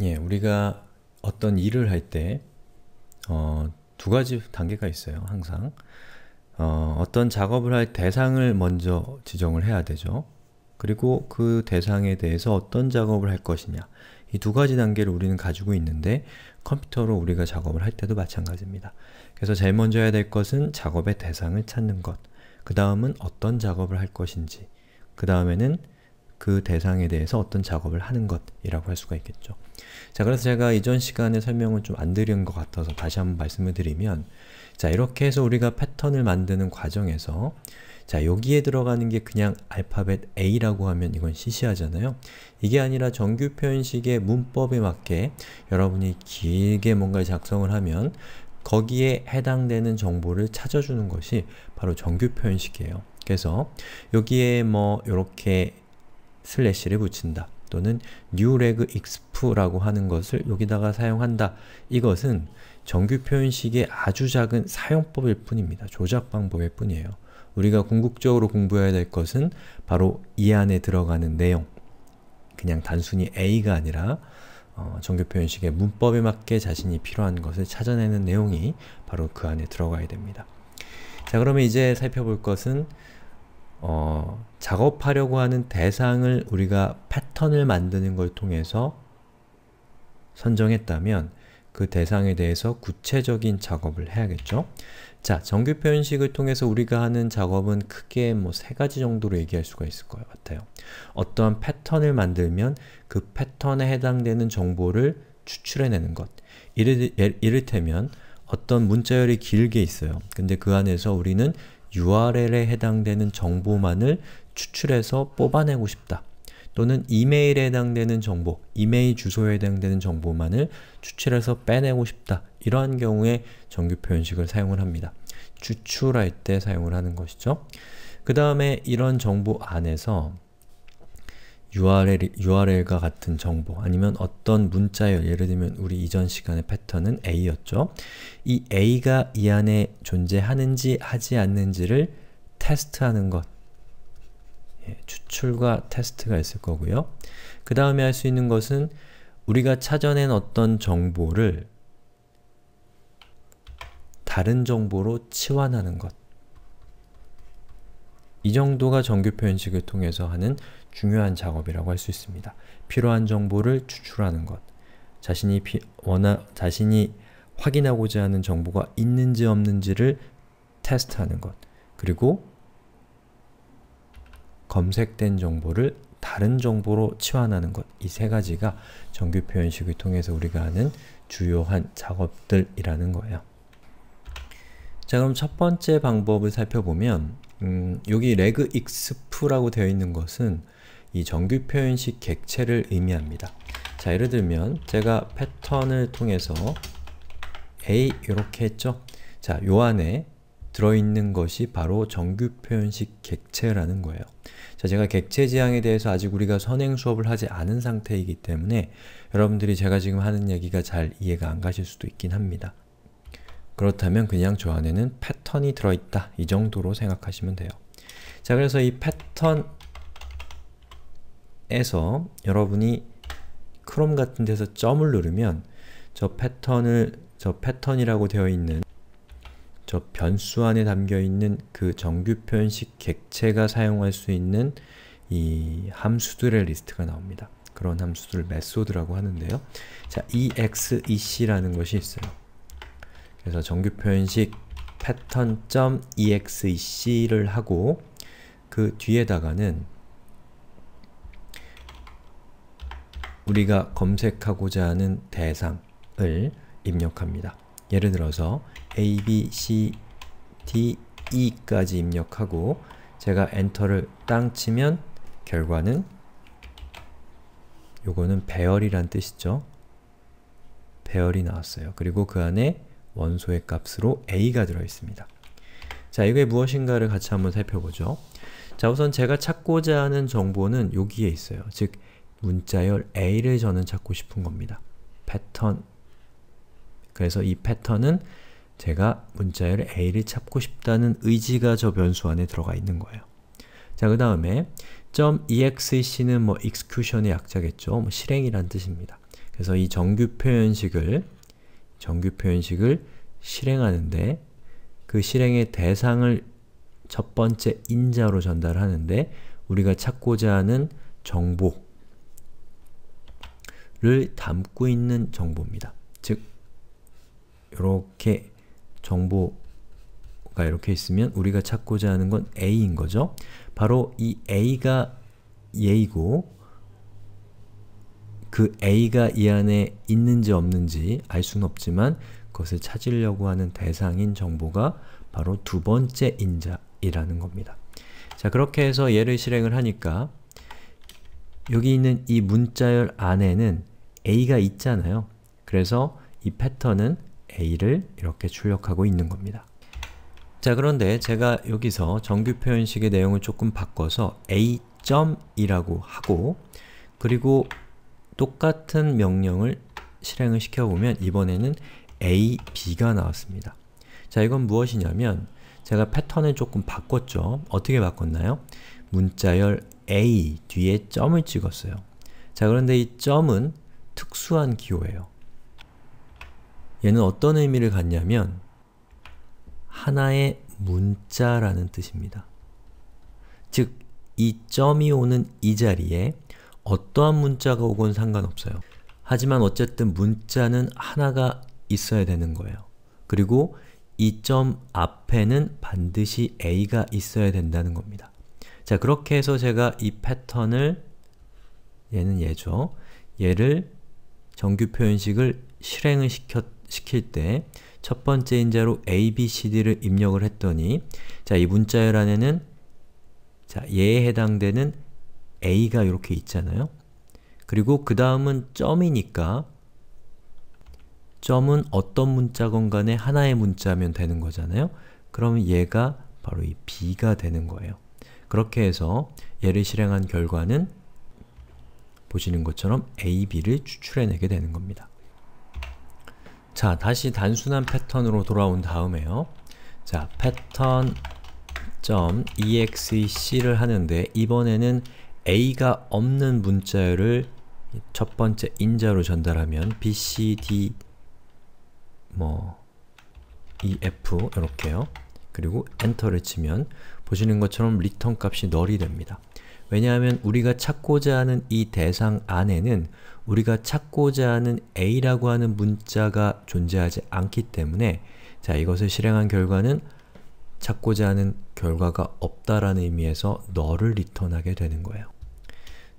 예, 우리가 어떤 일을 할 때 어, 두 가지 단계가 있어요, 항상. 어, 떤 작업을 할 대상을 먼저 지정을 해야 되죠. 그리고 그 대상에 대해서 어떤 작업을 할 것이냐. 이 두 가지 단계를 우리는 가지고 있는데 컴퓨터로 우리가 작업을 할 때도 마찬가지입니다. 그래서 제일 먼저 해야 될 것은 작업의 대상을 찾는 것. 그 다음은 어떤 작업을 할 것인지. 그 다음에는 그 대상에 대해서 어떤 작업을 하는 것이라고 할 수가 있겠죠. 자, 그래서 제가 이전 시간에 설명을 좀 안 드린 것 같아서 다시 한번 말씀을 드리면 자, 이렇게 해서 우리가 패턴을 만드는 과정에서 자, 여기에 들어가는 게 그냥 알파벳 A라고 하면 이건 c c 하잖아요 이게 아니라 정규 표현식의 문법에 맞게 여러분이 길게 뭔가 를 작성을 하면 거기에 해당되는 정보를 찾아주는 것이 바로 정규 표현식이에요. 그래서 여기에 뭐 이렇게 슬래시를 붙인다. 또는 newregexp라고 하는 것을 여기다가 사용한다. 이것은 정규 표현식의 아주 작은 사용법일 뿐입니다. 조작 방법일 뿐이에요. 우리가 궁극적으로 공부해야 될 것은 바로 이 안에 들어가는 내용. 그냥 단순히 A가 아니라 어, 정규 표현식의 문법에 맞게 자신이 필요한 것을 찾아내는 내용이 바로 그 안에 들어가야 됩니다. 자 그러면 이제 살펴볼 것은 어, 작업하려고 하는 대상을 우리가 패턴을 만드는 걸 통해서 선정했다면 그 대상에 대해서 구체적인 작업을 해야겠죠? 자, 정규표 현식을 통해서 우리가 하는 작업은 크게 뭐 세 가지 정도로 얘기할 수가 있을 것 같아요. 어떠한 패턴을 만들면 그 패턴에 해당되는 정보를 추출해내는 것. 이를, 예, 이를테면 어떤 문자열이 길게 있어요. 근데 그 안에서 우리는 URL에 해당되는 정보만을 추출해서 뽑아내고 싶다. 또는 이메일에 해당되는 정보, 이메일 주소에 해당되는 정보만을 추출해서 빼내고 싶다. 이러한 경우에 정규표 현식을 사용을 합니다. 추출할 때 사용을 하는 것이죠. 그 다음에 이런 정보 안에서 URL, URL과 같은 정보 아니면 어떤 문자예요. 예를 들면 우리 이전 시간의 패턴은 A였죠. 이 A가 이 안에 존재하는지 하지 않는지를 테스트하는 것 예, 추출과 테스트가 있을 거고요. 그 다음에 할 수 있는 것은 우리가 찾아낸 어떤 정보를 다른 정보로 치환하는 것이 정도가 정규표 현식을 통해서 하는 중요한 작업이라고 할 수 있습니다. 필요한 정보를 추출하는 것, 자신이 원하, 자신이 확인하고자 하는 정보가 있는지 없는지를 테스트하는 것, 그리고 검색된 정보를 다른 정보로 치환하는 것, 이 세 가지가 정규표 인식을 통해서 우리가 하는 주요한 작업들이라는 거예요. 자 그럼 첫 번째 방법을 살펴보면 음, 여기 r e g 그 익스프라고 되어 있는 것은 이 정규 표현식 객체를 의미합니다. 자, 예를 들면 제가 패턴을 통해서 a 이렇게 했죠? 자, 요 안에 들어있는 것이 바로 정규 표현식 객체라는 거예요. 자, 제가 객체 지향에 대해서 아직 우리가 선행 수업을 하지 않은 상태이기 때문에 여러분들이 제가 지금 하는 얘기가 잘 이해가 안 가실 수도 있긴 합니다. 그렇다면 그냥 저 안에는 패턴이 들어있다. 이 정도로 생각하시면 돼요. 자, 그래서 이 패턴에서 여러분이 크롬 같은 데서 점을 누르면 저 패턴을, 저 패턴이라고 되어 있는 저 변수 안에 담겨있는 그 정규표현식 객체가 사용할 수 있는 이 함수들의 리스트가 나옵니다. 그런 함수들을 메소드라고 하는데요. 자, exec라는 것이 있어요. 그래서 정규 표현식 pattern.exec를 하고 그 뒤에다가는 우리가 검색하고자 하는 대상을 입력합니다. 예를 들어서 a, b, c, d, e까지 입력하고 제가 엔터를 땅 치면 결과는 요거는 배열이란 뜻이죠. 배열이 나왔어요. 그리고 그 안에 원소의 값으로 a가 들어있습니다. 자, 이게 무엇인가를 같이 한번 살펴보죠. 자, 우선 제가 찾고자 하는 정보는 여기에 있어요. 즉, 문자열 a를 저는 찾고 싶은 겁니다. 패턴 그래서 이 패턴은 제가 문자열 a를 찾고 싶다는 의지가 저 변수 안에 들어가 있는 거예요. 자, 그 다음에 .exec는 뭐 execution의 약자겠죠. 뭐 실행이란 뜻입니다. 그래서 이 정규 표현식을 정규표 현식을 실행하는데 그 실행의 대상을 첫 번째 인자로 전달하는데 우리가 찾고자 하는 정보를 담고 있는 정보입니다. 즉, 이렇게 정보가 이렇게 있으면 우리가 찾고자 하는 건 A인 거죠. 바로 이 A가 얘이고 그 A가 이 안에 있는지 없는지 알 수는 없지만 그것을 찾으려고 하는 대상인 정보가 바로 두 번째 인자이라는 겁니다. 자 그렇게 해서 얘를 실행을 하니까 여기 있는 이 문자열 안에는 A가 있잖아요. 그래서 이 패턴은 A를 이렇게 출력하고 있는 겁니다. 자 그런데 제가 여기서 정규 표현식의 내용을 조금 바꿔서 A.이라고 하고 그리고 똑같은 명령을 실행을 시켜보면 이번에는 A, B가 나왔습니다. 자, 이건 무엇이냐면 제가 패턴을 조금 바꿨죠. 어떻게 바꿨나요? 문자열 A 뒤에 점을 찍었어요. 자, 그런데 이 점은 특수한 기호예요. 얘는 어떤 의미를 갖냐면 하나의 문자라는 뜻입니다. 즉, 이 점이 오는 이 자리에 어떠한 문자가 오건 상관없어요. 하지만 어쨌든 문자는 하나가 있어야 되는 거예요. 그리고 이 점 앞에는 반드시 a가 있어야 된다는 겁니다. 자, 그렇게 해서 제가 이 패턴을 얘는 얘죠. 얘를 정규 표현식을 실행을 시켰, 시킬 때 첫 번째 인자로 a, b, c, d를 입력을 했더니 자, 이 문자열 안에는 자, 얘에 해당되는 a가 이렇게 있잖아요. 그리고 그 다음은 점이니까 점은 어떤 문자건 간에 하나의 문자면 되는 거잖아요. 그럼 얘가 바로 이 b가 되는 거예요. 그렇게 해서 얘를 실행한 결과는 보시는 것처럼 a, b를 추출해내게 되는 겁니다. 자, 다시 단순한 패턴으로 돌아온 다음에요. 자, 패턴 .exec를 하는데 이번에는 a가 없는 문자열을 첫 번째 인자로 전달하면 b, c, d, 뭐 e, f 이렇게요. 그리고 엔터를 치면 보시는 것처럼 리턴 값이 널이 됩니다. 왜냐하면 우리가 찾고자 하는 이 대상 안에는 우리가 찾고자 하는 a라고 하는 문자가 존재하지 않기 때문에 자 이것을 실행한 결과는 찾고자 하는 결과가 없다라는 의미에서 너를 리턴하게 되는 거예요.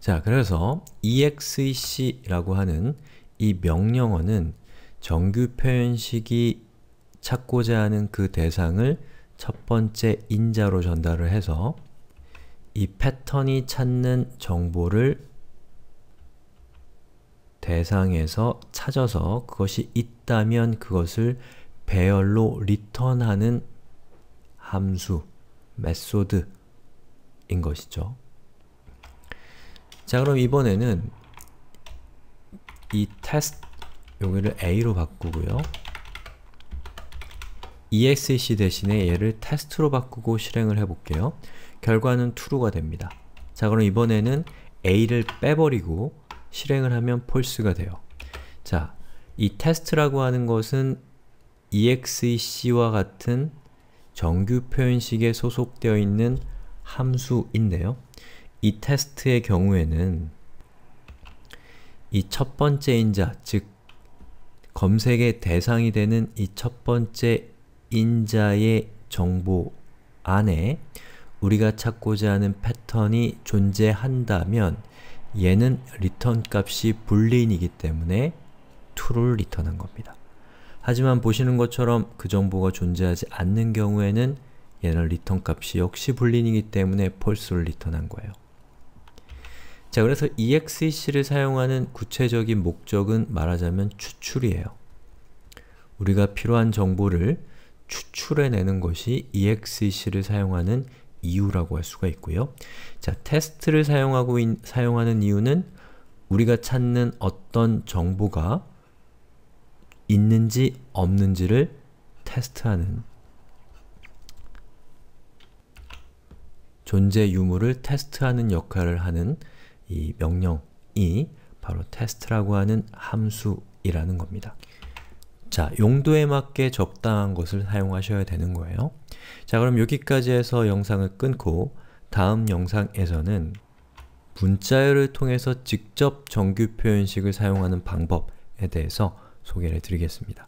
자, 그래서 exec라고 하는 이 명령어는 정규 표현식이 찾고자 하는 그 대상을 첫 번째 인자로 전달을 해서 이 패턴이 찾는 정보를 대상에서 찾아서 그것이 있다면 그것을 배열로 리턴하는 함수, 메소드인 것이죠. 자 그럼 이번에는 이 테스트 여기를 a로 바꾸고요. exec 대신에 얘를 테스트로 바꾸고 실행을 해볼게요. 결과는 true가 됩니다. 자 그럼 이번에는 a를 빼버리고 실행을 하면 false가 돼요. 자, 이 테스트라고 하는 것은 exec와 같은 정규 표현식에 소속되어 있는 함수인데요. 이 테스트의 경우에는 이 첫 번째 인자, 즉 검색의 대상이 되는 이 첫 번째 인자의 정보 안에 우리가 찾고자 하는 패턴이 존재한다면 얘는 return 값이 b o o l e a n 이기 때문에 true를 r e t u r n 한 겁니다. 하지만 보시는 것처럼 그 정보가 존재하지 않는 경우에는 얘는 리턴 값이 역시 불린이기 때문에 false를 리턴한 거예요. 자, 그래서 exec를 사용하는 구체적인 목적은 말하자면 추출이에요. 우리가 필요한 정보를 추출해내는 것이 exec를 사용하는 이유라고 할 수가 있고요. 자, 테스트를 사용하고 인, 사용하는 이유는 우리가 찾는 어떤 정보가 있는지 없는지를 테스트하는 존재 유무를 테스트하는 역할을 하는 이 명령이 바로 테스트라고 하는 함수이라는 겁니다. 자, 용도에 맞게 적당한 것을 사용하셔야 되는 거예요. 자, 그럼 여기까지 해서 영상을 끊고 다음 영상에서는 문자열을 통해서 직접 정규 표현식을 사용하는 방법에 대해서 소개를 드리겠습니다.